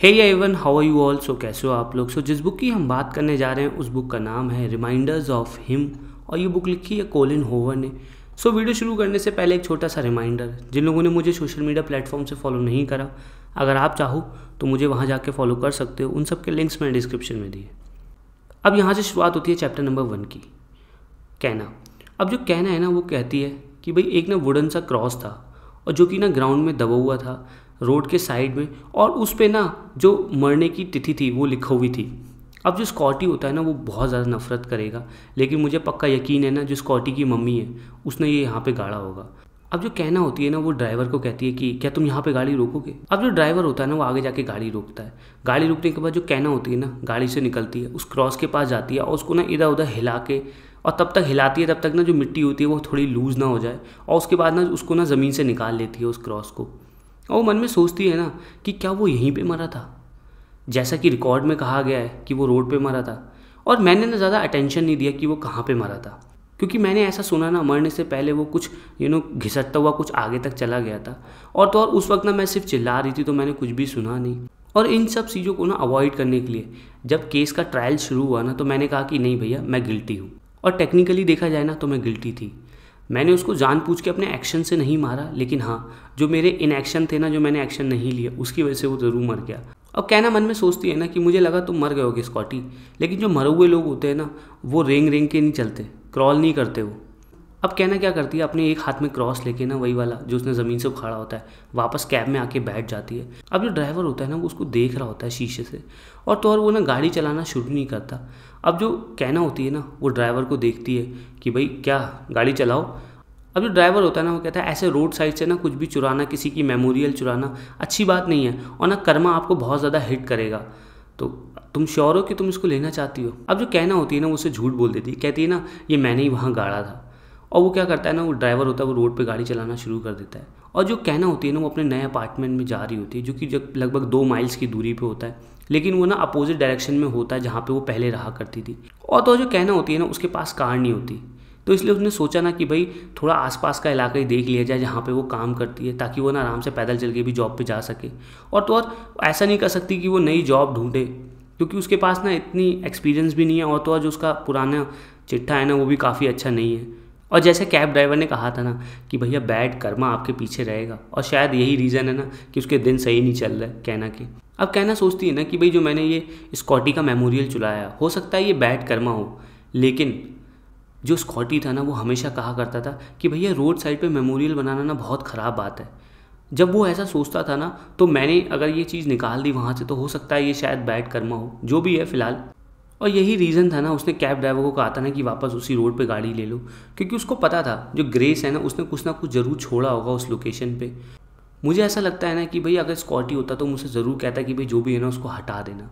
hey ya everyone how you all so कैसे हो आप लोग सो so, जिस बुक की हम बात करने जा रहे हैं उस बुक का नाम है रिमाइंडर्स ऑफ हिम और ये बुक लिखी है कोलिन होवर ने सो so, वीडियो शुरू करने से पहले एक छोटा सा रिमाइंडर जिन लोगों ने मुझे सोशल मीडिया प्लेटफॉर्म से फॉलो नहीं करा अगर आप चाहो तो मुझे वहाँ जाके फॉलो कर सकते हो उन सब के लिंक्स मैंने डिस्क्रिप्शन में दिए अब यहाँ से शुरुआत होती है चैप्टर नंबर वन की कहना अब जो कहना है ना वो कहती है कि भाई एक ना वुडन सा क्रॉस था और जो कि ना ग्राउंड में दबा हुआ था रोड के साइड में और उस पर ना जो मरने की तिथि थी वो लिखी हुई थी अब जो स्कॉटी होता है ना वो बहुत ज़्यादा नफरत करेगा लेकिन मुझे पक्का यकीन है ना जो स्कॉटी की मम्मी है उसने ये यहाँ पे गाड़ा होगा अब जो कहना होती है ना वो ड्राइवर को कहती है कि क्या तुम यहाँ पे गाड़ी रोकोगे अब जो ड्राइवर होता है ना वो आगे जाके गाड़ी रोकता है गाड़ी रोकने के बाद जो कहना होती है ना गाड़ी से निकलती है उस क्रॉस के पास जाती है और उसको ना इधर उधर हिला के और तब तक हिलाती है तब तक ना जो मिट्टी होती है वो थोड़ी लूज़ ना हो जाए और उसके बाद ना उसको ना ज़मीन से निकाल लेती है उस क्रॉस को और मन में सोचती है ना कि क्या वो यहीं पे मरा था जैसा कि रिकॉर्ड में कहा गया है कि वो रोड पे मरा था और मैंने ना ज़्यादा अटेंशन नहीं दिया कि वो कहाँ पे मरा था क्योंकि मैंने ऐसा सुना ना मरने से पहले वो कुछ यू नो घिसटता हुआ कुछ आगे तक चला गया था और तो और उस वक्त ना मैं सिर्फ चिल्ला रही थी तो मैंने कुछ भी सुना नहीं और इन सब चीज़ों को ना अवॉइड करने के लिए जब केस का ट्रायल शुरू हुआ ना तो मैंने कहा कि नहीं भैया मैं गिल्टी हूँ और टेक्निकली देखा जाए ना तो मैं गिल्टी थी मैंने उसको जानबूझ के अपने एक्शन से नहीं मारा लेकिन हाँ जो मेरे इनएक्शन थे ना जो मैंने एक्शन नहीं लिया उसकी वजह से वो ज़रूर मर गया अब कहना मन में सोचती है ना कि मुझे लगा तुम मर गए होगे स्कॉटी लेकिन जो मरे हुए लोग होते हैं ना वो रेंग रेंग के नहीं चलते क्रॉल नहीं करते वो अब कहना क्या करती है अपने एक हाथ में क्रॉस लेके ना वही वाला जो उसने ज़मीन से उखाड़ा होता है वापस कैब में आके बैठ जाती है अब जो ड्राइवर होता है ना वो उसको देख रहा होता है शीशे से और तो और वो ना गाड़ी चलाना शुरू नहीं करता अब जो कहना होती है ना वो ड्राइवर को देखती है कि भाई क्या गाड़ी चलाओ अब जो ड्राइवर होता है ना वो कहता है ऐसे रोड साइड से ना कुछ भी चुराना किसी की मेमोरियल चुराना अच्छी बात नहीं है और ना कर्मा आपको बहुत ज़्यादा हिट करेगा तो तुम श्योर हो कि तुम इसको लेना चाहती हो अब जो कहना होती है ना वो उसे झूठ बोल देती है कहती है ना ये मैंने ही वहाँ गाड़ा था और वो क्या करता है ना वो ड्राइवर होता है वो रोड पर गाड़ी चलाना शुरू कर देता है और जो कहना होती है ना वो अपने नए अपार्टमेंट में जा रही होती है जो कि जब लगभग दो माइल्स की दूरी पर होता है लेकिन वो ना अपोजिट डायरेक्शन में होता है जहाँ पे वो पहले रहा करती थी और तो जो कहना होती है ना उसके पास कार नहीं होती तो इसलिए उसने सोचा ना कि भाई थोड़ा आसपास का इलाका ही देख लिया जाए जहाँ पे वो काम करती है ताकि वो ना आराम से पैदल चल के भी जॉब पे जा सके और तो और ऐसा नहीं कर सकती कि वो नई जॉब ढूंढे क्योंकि उसके पास ना इतनी एक्सपीरियंस भी नहीं है और तो और जो उसका पुराना चिट्ठा है ना वो भी काफ़ी अच्छा नहीं है और जैसे कैब ड्राइवर ने कहा था ना कि भैया बैड कर्मा आपके पीछे रहेगा और शायद यही रीज़न है ना कि उसके दिन सही नहीं चल रहे कहना के अब कहना सोचती है ना कि भाई जो मैंने ये स्कॉटी का मेमोरियल चुलाया हो सकता है ये बैड कर्मा हो लेकिन जो स्कॉटी था ना वो हमेशा कहा करता था कि भैया रोड साइड पर मेमोरियल बनाना ना बहुत ख़राब बात है जब वो ऐसा सोचता था ना तो मैंने अगर ये चीज़ निकाल दी वहाँ से तो हो सकता है ये शायद बैड कर्मा हो जो भी है फ़िलहाल और यही रीज़न था ना उसने कैब ड्राइवर को कहा था ना कि वापस उसी रोड पे गाड़ी ले लो क्योंकि उसको पता था जो ग्रेस है ना उसने कुछ ना कुछ ज़रूर छोड़ा होगा उस लोकेशन पे मुझे ऐसा लगता है ना कि भाई अगर स्कॉटी होता तो मुझसे ज़रूर कहता कि भाई जो भी है ना उसको हटा देना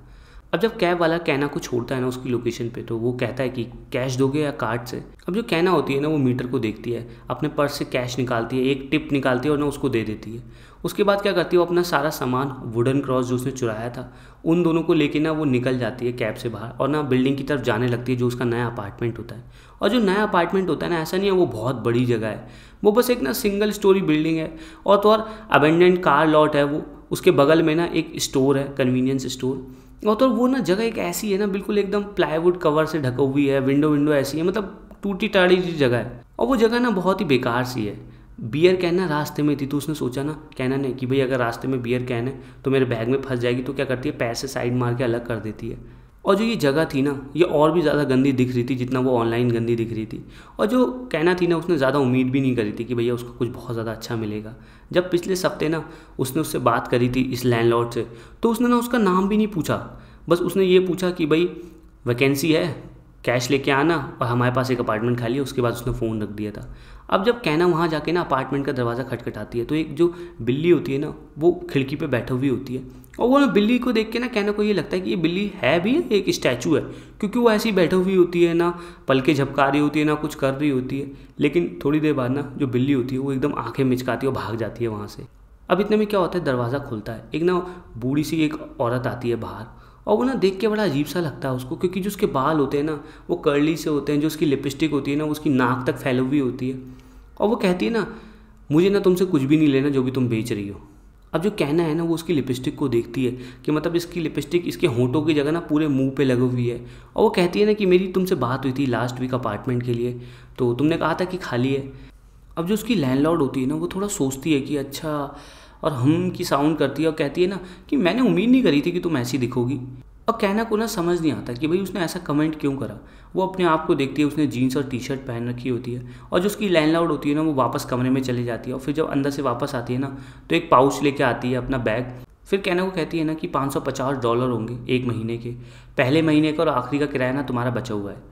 अब जब कैब वाला कहना को छोड़ता है ना उसकी लोकेशन पे तो वो कहता है कि कैश दोगे या कार्ड से अब जो कहना होती है ना वो मीटर को देखती है अपने पर्स से कैश निकालती है एक टिप निकालती है और ना उसको दे देती है उसके बाद क्या करती है वो अपना सारा सामान वुडन क्रॉस जो उसने चुराया था उन दोनों को लेके ना वो निकल जाती है कैब से बाहर और ना बिल्डिंग की तरफ जाने लगती है जो उसका नया अपार्टमेंट होता है और जो नया अपार्टमेंट होता है ना ऐसा नहीं है वो बहुत बड़ी जगह है वो बस एक ना सिंगल स्टोरी बिल्डिंग है और तो और अबेंडेंट कार लॉट है वो उसके बगल में ना एक स्टोर है कन्वीनियंस स्टोर और तो वो ना जगह एक ऐसी है ना बिल्कुल एकदम प्लाईवुड कवर से ढकी हुई है विंडो विंडो ऐसी है मतलब टूटी टाड़ी जगह है और वो जगह ना बहुत ही बेकार सी है बियर कैन ना रास्ते में थी तो उसने सोचा ना कहना नहीं कि भाई अगर रास्ते में बियर कैन है तो मेरे बैग में फंस जाएगी तो क्या करती है पैसे साइड मार के अलग कर देती है और जो ये जगह थी ना ये और भी ज़्यादा गंदी दिख रही थी जितना वो ऑनलाइन गंदी दिख रही थी और जो कहना थी ना उसने ज़्यादा उम्मीद भी नहीं करी थी कि भैया उसको कुछ बहुत ज़्यादा अच्छा मिलेगा जब पिछले हफ्ते ना उसने उससे बात करी थी इस लैंडलॉर्ड से तो उसने ना उसका नाम भी नहीं पूछा बस उसने ये पूछा कि भाई वैकेंसी है कैश लेके आना और हमारे पास एक अपार्टमेंट खाली है उसके बाद उसने फ़ोन रख दिया था अब जब कहना वहाँ जाके ना अपार्टमेंट का दरवाज़ा खटखटाती है तो एक जो बिल्ली होती है ना वो खिड़की पे बैठी हुई होती है और वो ना बिल्ली को देख के ना कहना को ये लगता है कि ये बिल्ली है भी एक स्टैचू है क्योंकि वो ऐसी बैठी हुई होती है ना पलके झपका रही होती है ना कुछ कर रही होती है लेकिन थोड़ी देर बाद ना जो बिल्ली होती है वो एकदम आंखें मिचकाती है और भाग जाती है वहाँ से अब इतने में क्या होता है दरवाज़ा खुलता है एक ना बूढ़ी सी एक औरत आती है बाहर और वो ना देख के बड़ा अजीब सा लगता है उसको क्योंकि जो उसके बाल होते हैं ना वो कर्ली से होते हैं जो उसकी लिपस्टिक होती है ना उसकी नाक तक फैली हुई होती है और वो कहती है ना मुझे ना तुमसे कुछ भी नहीं लेना जो भी तुम बेच रही हो अब जो कहना है ना वो उसकी लिपस्टिक को देखती है कि मतलब इसकी लिपस्टिक इसके होंठों की जगह ना पूरे मुंह पे लगी हुई है और वो कहती है ना कि मेरी तुमसे बात हुई थी लास्ट वीक अपार्टमेंट के लिए तो तुमने कहा था कि खाली है अब जो उसकी लैंडलॉर्ड होती है ना वो थोड़ा सोचती है कि अच्छा और हम की साउंड करती है और कहती है ना कि मैंने उम्मीद नहीं करी थी कि तुम ऐसी दिखोगी और कहना को ना समझ नहीं आता कि भाई उसने ऐसा कमेंट क्यों करा वो अपने आप को देखती है उसने जीन्स और टी शर्ट पहन रखी होती है और जो उसकी लैंड लाउड होती है ना वो वापस कमरे में चली जाती है और फिर जब अंदर से वापस आती है ना तो एक पाउच लेके आती है अपना बैग फिर कहना को कहती है ना कि पाँच डॉलर होंगे एक महीने के पहले महीने का और आखिरी का किराया ना तुम्हारा बचा हुआ है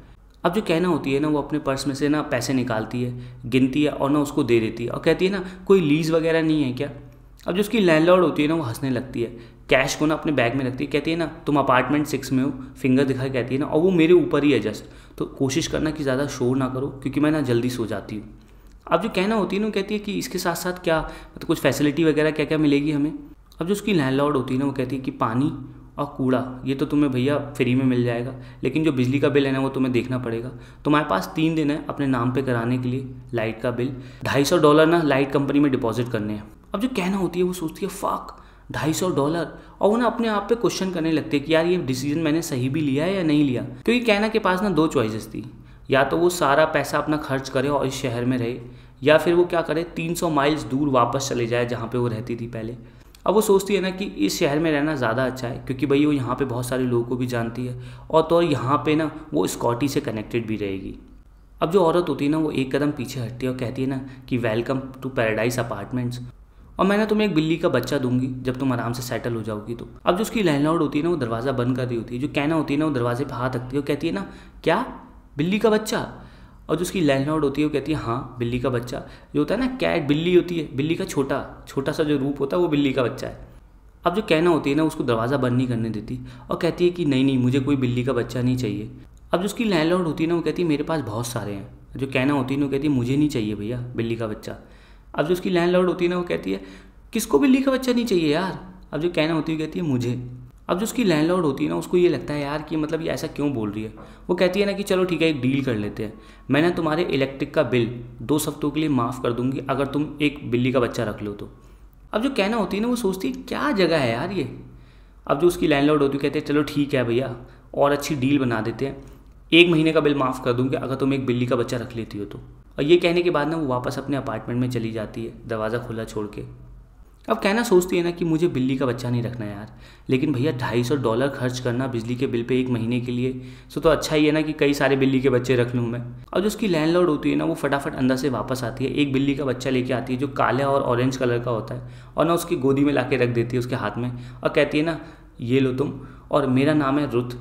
अब जो कहना होती है ना वो अपने पर्स में से ना पैसे निकालती है गिनती है और ना उसको दे देती है और कहती है ना कोई लीज़ वगैरह नहीं है क्या अब जो उसकी लैंडलॉर्ड होती है ना वो हंसने लगती है कैश को ना अपने बैग में रखती है कहती है ना तुम अपार्टमेंट सिक्स में हो फिंगर दिखा कहती है ना और वो मेरे ऊपर ही है जस्ट तो कोशिश करना कि ज़्यादा शोर ना करो क्योंकि मैं ना जल्दी सो जाती हूँ अब जो कहना होती है ना वो कहती है कि इसके साथ साथ क्या मतलब कुछ फैसिलिटी वगैरह क्या क्या मिलेगी हमें अब जो उसकी लैंडलॉर्ड होती है ना वो कहती है कि पानी और कूड़ा ये तो तुम्हें भैया फ्री में मिल जाएगा लेकिन जो बिजली का बिल है ना वो तुम्हें देखना पड़ेगा तुम्हारे पास तीन दिन है अपने नाम पे कराने के लिए लाइट का बिल ढाई सौ डॉलर ना लाइट कंपनी में डिपॉजिट करने हैं अब जो कहना होती है वो सोचती है फाक ढाई सौ डॉलर और वो ना अपने आप पे क्वेश्चन करने लगते हैं कि यार ये डिसीजन मैंने सही भी लिया है या नहीं लिया क्योंकि कहना के पास ना दो चॉइसेस थी या तो वो सारा पैसा अपना खर्च करे और इस शहर में रहे या फिर वो क्या करे 300 माइल्स दूर वापस चले जाए जहाँ पे वो रहती थी पहले अब वो सोचती है ना कि इस शहर में रहना ज़्यादा अच्छा है क्योंकि भाई वो यहाँ पे बहुत सारे लोगों को भी जानती है और तो और यहाँ पे ना वो स्कॉटी से कनेक्टेड भी रहेगी अब जो औरत होती है ना वो एक कदम पीछे हटती है और कहती है ना कि वेलकम टू पैराडाइज अपार्टमेंट्स और मैं ना तुम्हें एक बिल्ली का बच्चा दूंगी जब तुम आराम से सेटल हो जाओगी तो अब जो उसकी लैंडलॉर्ड होती है ना वो दरवाज़ा बंद कर रही होती है जो कहना होती है ना वो दरवाजे पर हाथ रखती है वो कहती है ना क्या बिल्ली का बच्चा और जो उसकी लैंडलॉर्ड होती है वो कहती है हाँ बिल्ली का बच्चा जो होता है ना कैट बिल्ली होती है बिल्ली का छोटा छोटा सा जो रूप होता है वो बिल्ली का बच्चा है अब जो कहना होती है ना उसको दरवाज़ा बंद नहीं करने देती और कहती है कि नहीं नहीं मुझे कोई बिल्ली का बच्चा नहीं चाहिए अब जो उसकी लैंडलॉर्ड होती है ना वो कहती है मेरे पास बहुत सारे हैं जो कहना होती है ना वो कहती है मुझे नहीं चाहिए भैया बिल्ली का बच्चा अब जो उसकी लैंड होती है ना वो कहती है किसको बिल्ली का बच्चा नहीं चाहिए यार अब जो कहना होती है कहती है मुझे अब जो उसकी लैंड होती है ना उसको ये लगता है यार कि मतलब ये ऐसा क्यों बोल रही है वो कहती है ना कि चलो ठीक है एक डील कर लेते हैं मैं ना तुम्हारे इलेक्ट्रिक का बिल दो हफ्तों के लिए माफ़ कर दूंगी अगर तुम एक बिल्ली का बच्चा रख लो तो अब जो कहना होती है ना वो सोचती है क्या जगह है यार ये अब जो उसकी लैंड होती है कहते हैं चलो ठीक है भैया और अच्छी डील बना देते हैं एक महीने का बिल माफ़ कर दूंगी अगर तुम एक बिल्ली का बच्चा रख लेती हो तो और ये कहने के बाद ना वो वापस अपने अपार्टमेंट में चली जाती है दरवाज़ा खुला छोड़ के अब कहना सोचती है ना कि मुझे बिल्ली का बच्चा नहीं रखना यार लेकिन भैया ढाई सौ डॉलर खर्च करना बिजली के बिल पे एक महीने के लिए सो तो अच्छा ही है ना कि कई सारे बिल्ली के बच्चे रख लूँ मैं और जो उसकी लैंड होती है ना वो फटाफट अंदर से वापस आती है एक बिल्ली का बच्चा लेके आती है जो काला और ऑरेंज कलर का होता है और ना उसकी गोदी में ला रख देती है उसके हाथ में और कहती है ना ये लो तुम और मेरा नाम है रुत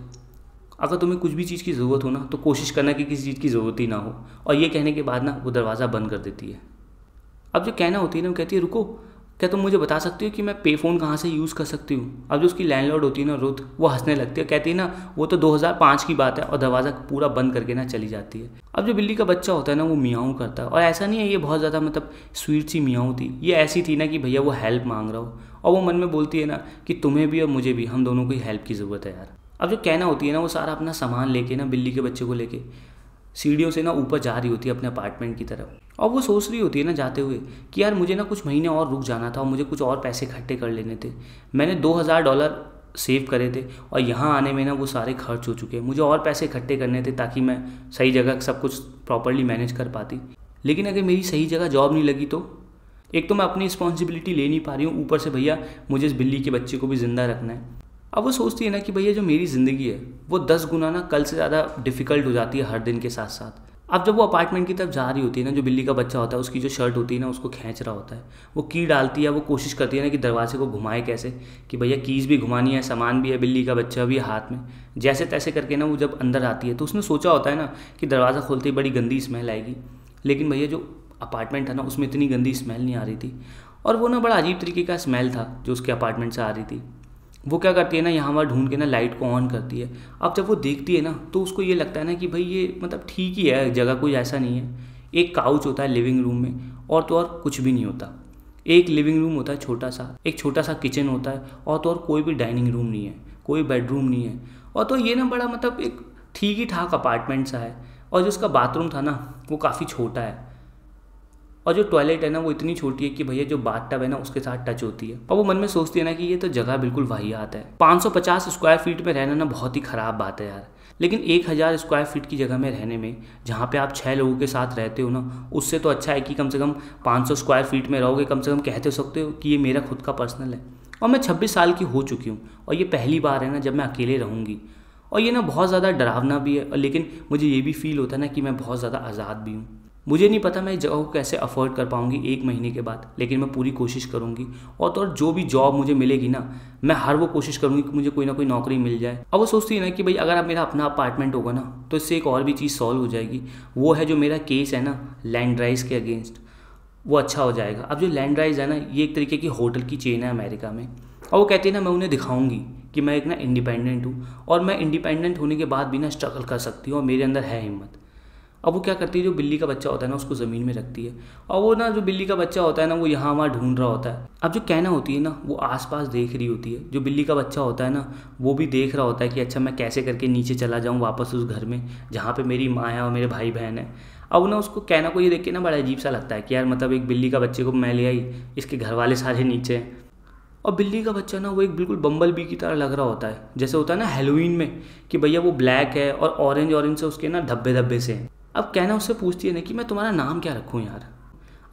अगर तुम्हें कुछ भी चीज़ की ज़रूरत हो ना तो कोशिश करना कि किसी चीज़ की ज़रूरत ही ना हो और ये कहने के बाद ना वो दरवाज़ा बंद कर देती है अब जो कहना होती है ना वो कहती है रुको क्या तुम मुझे बता सकती हो कि मैं पे फ़ोन कहाँ से यूज़ कर सकती हूँ अब जो उसकी लैंडलॉर्ड होती है ना रुत वो हंसने लगती है कहती है ना वो तो 2005 की बात है और दरवाज़ा पूरा बंद करके ना चली जाती है अब जो बिल्ली का बच्चा होता है ना वो मियाऊ करता है और ऐसा नहीं है ये बहुत ज़्यादा मतलब स्वीट सी मियाँ थी ये ऐसी थी ना कि भैया वो हेल्प मांग रहा हो और वो मन में बोलती है ना कि तुम्हें भी और मुझे भी हम दोनों को हेल्प की ज़रूरत है यार अब जो कहना होती है ना वो सारा अपना सामान लेके ना बिल्ली के बच्चे को लेके सीढ़ियों से ना ऊपर जा रही होती है अपने अपार्टमेंट की तरफ और वो सोच रही होती है ना जाते हुए कि यार मुझे ना कुछ महीने और रुक जाना था और मुझे कुछ और पैसे इकट्ठे कर लेने थे मैंने दो हज़ार डॉलर सेव करे थे और यहाँ आने में ना वो सारे खर्च हो चुके हैं मुझे और पैसे इकट्ठे करने थे ताकि मैं सही जगह सब कुछ प्रॉपरली मैनेज कर पाती लेकिन अगर मेरी सही जगह जॉब नहीं लगी तो एक तो मैं अपनी रिस्पॉन्सिबिलिटी ले नहीं पा रही हूँ ऊपर से भैया मुझे इस बिल्ली के बच्चे को भी ज़िंदा रखना है अब वो सोचती है ना कि भैया जो मेरी ज़िंदगी है वो दस गुना ना कल से ज़्यादा डिफ़िकल्ट हो जाती है हर दिन के साथ साथ अब जब वो अपार्टमेंट की तरफ जा रही होती है ना जो बिल्ली का बच्चा होता है उसकी जो शर्ट होती है ना उसको खींच रहा होता है वो की डालती है वो कोशिश करती है ना कि दरवाजे को घुमाए कैसे कि भैया कीज़ भी घुमानी है सामान भी है बिल्ली का बच्चा भी हाथ में जैसे तैसे करके ना वो जब अंदर आती है तो उसने सोचा होता है ना कि दरवाज़ा खोलते ही बड़ी गंदी स्मेल आएगी लेकिन भैया जो अपार्टमेंट था ना उसमें इतनी गंदी स्मेल नहीं आ रही थी और वो ना बड़ा अजीब तरीके का स्मेल था जो उसके अपार्टमेंट से आ रही थी वो क्या करती है ना यहाँ वहाँ ढूंढ के ना लाइट को ऑन करती है अब जब वो देखती है ना तो उसको ये लगता है ना कि भाई ये मतलब ठीक ही है जगह कोई ऐसा नहीं है एक काउच होता है लिविंग रूम में और तो और कुछ भी नहीं होता एक लिविंग रूम होता है छोटा सा एक छोटा सा किचन होता है और तो और कोई भी डाइनिंग रूम नहीं है कोई बेडरूम नहीं है और तो ये ना बड़ा मतलब एक ठीक ही ठाक अपार्टमेंट सा है और जो उसका बाथरूम था ना वो काफ़ी छोटा है और जो टॉयलेट है ना वो इतनी छोटी है कि भैया जो बात टब है ना उसके साथ टच होती है और वो मन में सोचती है ना कि ये तो जगह बिल्कुल वाहियात है 550 स्क्वायर फीट में रहना ना बहुत ही ख़राब बात है यार लेकिन एक हज़ार स्क्वायर फीट की जगह में रहने में जहाँ पे आप छः लोगों के साथ रहते हो ना उससे तो अच्छा है कि कम से कम 500 स्क्वायर फीट में रहोगे कम से कम कहते तो सकते हो कि ये मेरा खुद का पर्सनल है और मैं 26 साल की हो चुकी हूँ और ये पहली बार है ना जब मैं अकेले रहूँगी और ये ना बहुत ज़्यादा डरावना भी है लेकिन मुझे ये भी फील होता है ना कि मैं बहुत ज़्यादा आज़ाद भी हूँ मुझे नहीं पता मैं जगह को कैसे अफोर्ड कर पाऊंगी एक महीने के बाद लेकिन मैं पूरी कोशिश करूंगी और तो और जो भी जॉब मुझे मिलेगी ना मैं हर वो कोशिश करूंगी कि मुझे कोई ना कोई नौकरी मिल जाए अब वो सोचती है ना कि भाई अगर आप मेरा अपना अपार्टमेंट होगा ना तो इससे एक और भी चीज़ सॉल्व हो जाएगी वो है जो मेरा केस है ना लैंड राइज के अगेंस्ट वो अच्छा हो जाएगा अब जो लैंड राइज है ना ये एक तरीके की होटल की चेन है अमेरिका में और वो कहती है ना मैं उन्हें दिखाऊंगी कि मैं एक ना इंडिपेंडेंट हूँ और मैं इंडिपेंडेंट होने के बाद भी ना स्ट्रगल कर सकती हूँ और मेरे अंदर है हिम्मत अब वो क्या करती है जो बिल्ली का बच्चा होता है ना उसको ज़मीन में रखती है और वो ना जो बिल्ली का बच्चा होता है ना वो यहाँ वहाँ ढूंढ रहा होता है अब जो कहना होती है ना वो आसपास देख रही होती है जो बिल्ली का बच्चा होता है ना वो भी देख रहा होता है कि अच्छा मैं कैसे करके नीचे चला जाऊँ वापस उस घर में जहाँ पर मेरी माँ है और मेरे भाई बहन है अब ना उसको कैना को ये देख के ना बड़ा अजीब सा लगता है कि यार मतलब एक बिल्ली का बच्चे को मैं ले आई इसके घर वाले सारे नीचे हैं और बिल्ली का बच्चा ना वो एक बिल्कुल बम्बल बी की तरह लग रहा होता है जैसे होता है ना हेलोवीन में कि भैया वो ब्लैक है और ऑरेंज ऑरेंज से उसके ना धब्बे धब्बे से हैं अब कैना उससे पूछती है ना कि मैं तुम्हारा नाम क्या रखूँ यार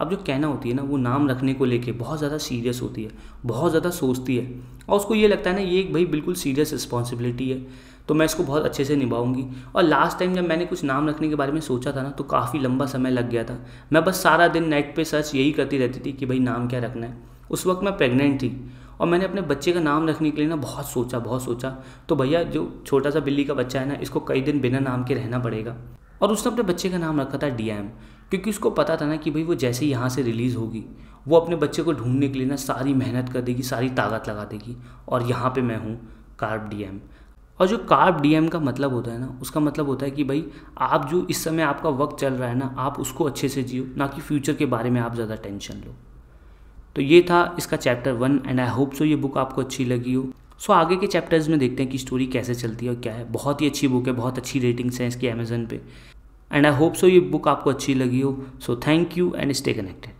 अब जो कहना होती है ना वो नाम रखने को लेके बहुत ज़्यादा सीरियस होती है बहुत ज़्यादा सोचती है और उसको ये लगता है ना ये एक भाई बिल्कुल सीरियस रिस्पॉन्सिबिलिटी है तो मैं इसको बहुत अच्छे से निभाऊंगी और लास्ट टाइम जब मैंने कुछ नाम रखने के बारे में सोचा था ना तो काफ़ी लंबा समय लग गया था मैं बस सारा दिन नेट पर सर्च यही करती रहती थी कि भाई नाम क्या रखना है उस वक्त मैं प्रेग्नेंट थी और मैंने अपने बच्चे का नाम रखने के लिए ना बहुत सोचा बहुत सोचा तो भैया जो छोटा सा बिल्ली का बच्चा है ना इसको कई दिन बिना नाम के रहना पड़ेगा और उसने अपने बच्चे का नाम रखा था डी क्योंकि उसको पता था ना कि भाई वो जैसे ही यहाँ से रिलीज़ होगी वो अपने बच्चे को ढूंढने के लिए ना सारी मेहनत कर देगी सारी ताकत लगा देगी और यहाँ पे मैं हूँ कार्ब डीएम और जो कार्ब डीएम का मतलब होता है ना उसका मतलब होता है कि भाई आप जो इस समय आपका वक्त चल रहा है ना आप उसको अच्छे से जियो ना कि फ्यूचर के बारे में आप ज़्यादा टेंशन लो तो ये था इसका chapter one and I hope so ये बुक आपको अच्छी लगी हो सो आगे के चैप्टर्स में देखते हैं कि स्टोरी कैसे चलती है और क्या है बहुत ही अच्छी बुक है बहुत अच्छी रेटिंग्स हैं इसकी अमेजन पे एंड आई होप सो ये बुक आपको अच्छी लगी हो so thank you and stay connected